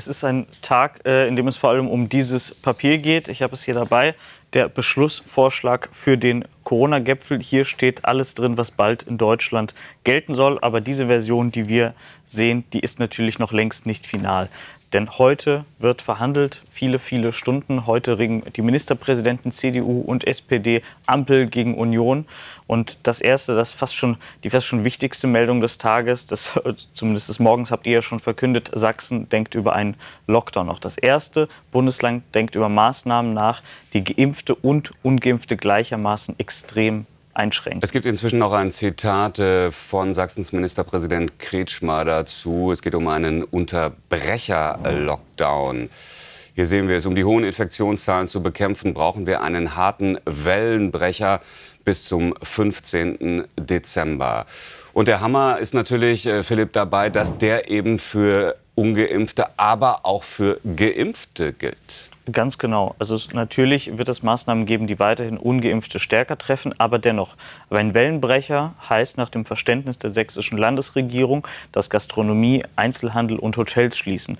Es ist ein Tag, äh, in dem es vor allem um dieses Papier geht. Ich habe es hier dabei. Der Beschlussvorschlag für den Corona-Gipfel. Hier steht alles drin, was bald in Deutschland gelten soll. Aber diese Version, die wir sehen, die ist natürlich noch längst nicht final. Denn heute wird verhandelt, viele, viele Stunden. Heute ringen die Ministerpräsidenten CDU und SPD Ampel gegen Union. Und das erste, das fast schon, die fast schon wichtigste Meldung des Tages, das, zumindest des Morgens habt ihr ja schon verkündet, Sachsen denkt über einen Lockdown. Auch das erste Bundesland denkt über Maßnahmen nach, die Geimpfte und Ungeimpfte gleichermaßen extrem einschränkt. Es gibt inzwischen noch ein Zitat äh, von Sachsens Ministerpräsident Kretschmer dazu. Es geht um einen Unterbrecher-Lockdown. Hier sehen wir es. Um die hohen Infektionszahlen zu bekämpfen, brauchen wir einen harten Wellenbrecher bis zum 15. Dezember. Und der Hammer ist natürlich, äh, Philipp, dabei, dass der eben für ungeimpfte, aber auch für geimpfte gilt. Ganz genau. Also es, natürlich wird es Maßnahmen geben, die weiterhin ungeimpfte stärker treffen, aber dennoch, ein Wellenbrecher heißt nach dem Verständnis der sächsischen Landesregierung, dass Gastronomie, Einzelhandel und Hotels schließen.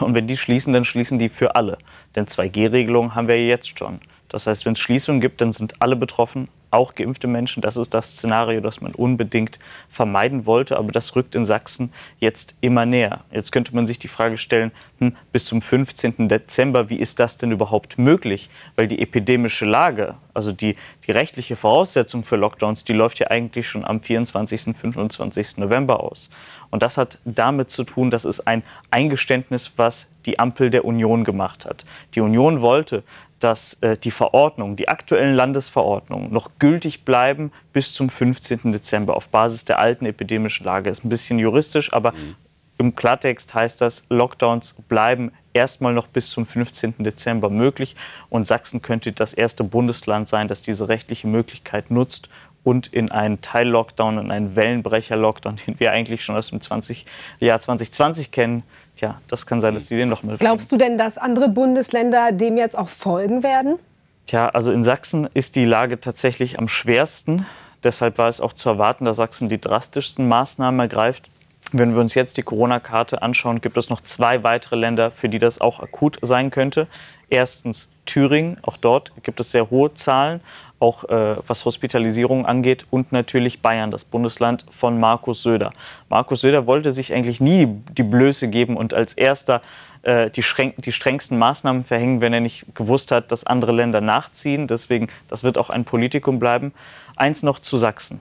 Und wenn die schließen, dann schließen die für alle. Denn 2G-Regelungen haben wir jetzt schon. Das heißt, wenn es Schließungen gibt, dann sind alle betroffen, auch geimpfte Menschen. Das ist das Szenario, das man unbedingt vermeiden wollte. Aber das rückt in Sachsen jetzt immer näher. Jetzt könnte man sich die Frage stellen, hm, bis zum 15. Dezember, wie ist das denn überhaupt möglich? Weil die epidemische Lage, also die, die rechtliche Voraussetzung für Lockdowns, die läuft ja eigentlich schon am 24. 25. November aus. Und das hat damit zu tun, dass es ein Eingeständnis, was die Ampel der Union gemacht hat. Die Union wollte, dass äh, die Verordnungen, die aktuellen Landesverordnungen noch gültig bleiben bis zum 15. Dezember auf Basis der alten epidemischen Lage. Ist ein bisschen juristisch, aber mhm. im Klartext heißt das, Lockdowns bleiben erstmal noch bis zum 15. Dezember möglich und Sachsen könnte das erste Bundesland sein, das diese rechtliche Möglichkeit nutzt, und in einen Teil-Lockdown, in einen Wellenbrecher-Lockdown, den wir eigentlich schon aus dem 20, Jahr 2020 kennen. Tja, das kann sein, dass die den noch mal. Glaubst du denn, dass andere Bundesländer dem jetzt auch folgen werden? Tja, also in Sachsen ist die Lage tatsächlich am schwersten. Deshalb war es auch zu erwarten, dass Sachsen die drastischsten Maßnahmen ergreift. Wenn wir uns jetzt die Corona-Karte anschauen, gibt es noch zwei weitere Länder, für die das auch akut sein könnte. Erstens Thüringen, auch dort gibt es sehr hohe Zahlen, auch äh, was Hospitalisierung angeht und natürlich Bayern, das Bundesland von Markus Söder. Markus Söder wollte sich eigentlich nie die Blöße geben und als erster äh, die, die, strengsten Maßnahmen verhängen, wenn er nicht gewusst hat, dass andere Länder nachziehen. Deswegen, das wird auch ein Politikum bleiben. Eins noch zu Sachsen.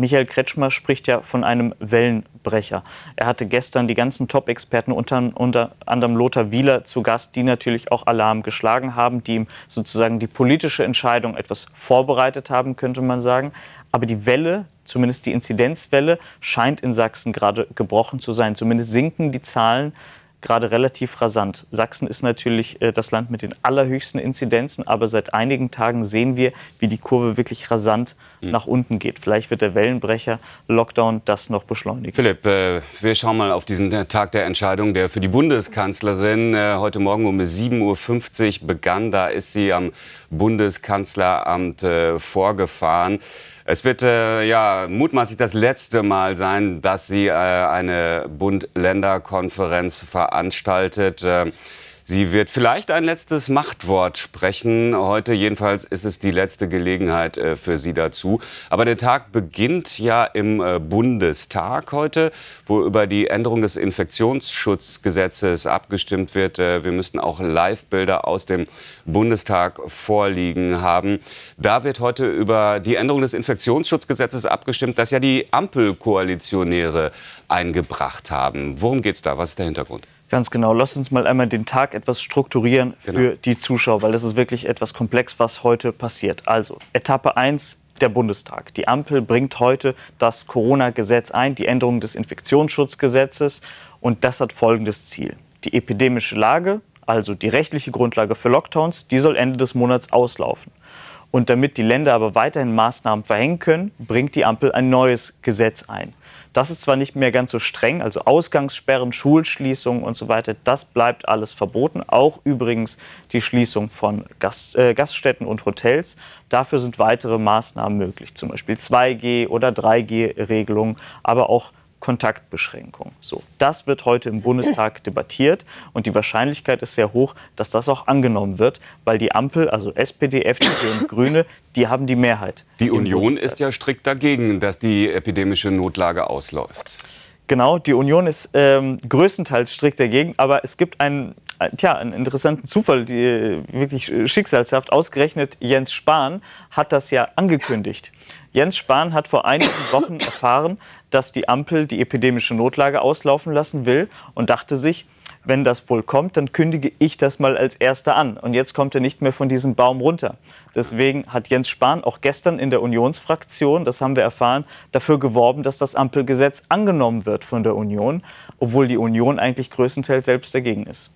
Michael Kretschmer spricht ja von einem Wellenbrecher. Er hatte gestern die ganzen Top-Experten, unter, unter, anderem Lothar Wieler, zu Gast, die natürlich auch Alarm geschlagen haben, die ihm sozusagen die politische Entscheidung etwas vorbereitet haben, könnte man sagen. Aber die Welle, zumindest die Inzidenzwelle, scheint in Sachsen gerade gebrochen zu sein. Zumindest sinken die Zahlen gerade relativ rasant. Sachsen ist natürlich äh, das Land mit den allerhöchsten Inzidenzen, aber seit einigen Tagen sehen wir, wie die Kurve wirklich rasant mhm. nach unten geht. Vielleicht wird der Wellenbrecher Lockdown das noch beschleunigen. Philipp, äh, wir schauen mal auf diesen äh, Tag der Entscheidung, der für die Bundeskanzlerin heute Morgen um 7.50 Uhr begann. Da ist sie am Bundeskanzleramt vorgefahren. Es wird äh, ja mutmaßlich das letzte Mal sein, dass sie äh, eine Bund-Länder-Konferenz veranstaltet. Äh, Sie wird vielleicht ein letztes Machtwort sprechen. Heute jedenfalls ist es die letzte Gelegenheit äh, für Sie dazu. Aber der Tag beginnt ja im äh, Bundestag heute, wo über die Änderung des Infektionsschutzgesetzes abgestimmt wird. Äh, wir müssten auch Live-Bilder aus dem Bundestag vorliegen haben. Da wird heute über die Änderung des Infektionsschutzgesetzes abgestimmt, das ja die Ampelkoalitionäre eingebracht haben. Worum geht es da? Was ist der Hintergrund? Ganz genau. Lass uns mal einmal den Tag etwas strukturieren genau. für genau. die Zuschauer, weil das ist wirklich etwas komplex, was heute passiert. Also, Etappe 1, der Bundestag. Die Ampel bringt heute das Corona-Gesetz ein, die Änderung des Infektionsschutzgesetzes. Und das hat folgendes Ziel. Die epidemische Lage, also die rechtliche Grundlage für Lockdowns, die soll Ende des Monats auslaufen. Und damit die Länder aber weiterhin Maßnahmen verhängen können, bringt die Ampel ein neues Gesetz ein. Das ist zwar nicht mehr ganz so streng, also Ausgangssperren, Schulschließungen und so weiter, das bleibt alles verboten. Auch übrigens die Schließung von Gast, äh, Gaststätten und Hotels. Dafür sind weitere Maßnahmen möglich, zum Beispiel 2G- oder 3G-Regelungen, aber auch Kontaktbeschränkung. So, das wird heute im Bundestag debattiert und die Wahrscheinlichkeit ist sehr hoch, dass das auch angenommen wird, weil die Ampel, also SPD, FDP und Grüne, die haben die Mehrheit. Die Union Bundestag. ist ja strikt dagegen, dass die epidemische Notlage ausläuft. Genau, die Union ist ähm, größtenteils strikt dagegen, aber es gibt einen, äh, tja, einen interessanten Zufall, die, äh, wirklich äh, schicksalshaft. Ausgerechnet Jens Spahn hat das ja angekündigt. Jens Spahn hat vor einigen Wochen erfahren, dass die Ampel die epidemische Notlage auslaufen lassen will und dachte sich, wenn das wohl kommt, dann kündige ich das mal als Erster an. Und jetzt kommt er nicht mehr von diesem Baum runter. Deswegen hat Jens Spahn auch gestern in der Unionsfraktion, das haben wir erfahren, dafür geworben, dass das Ampelgesetz angenommen wird von der Union, obwohl die Union eigentlich größtenteils selbst dagegen ist.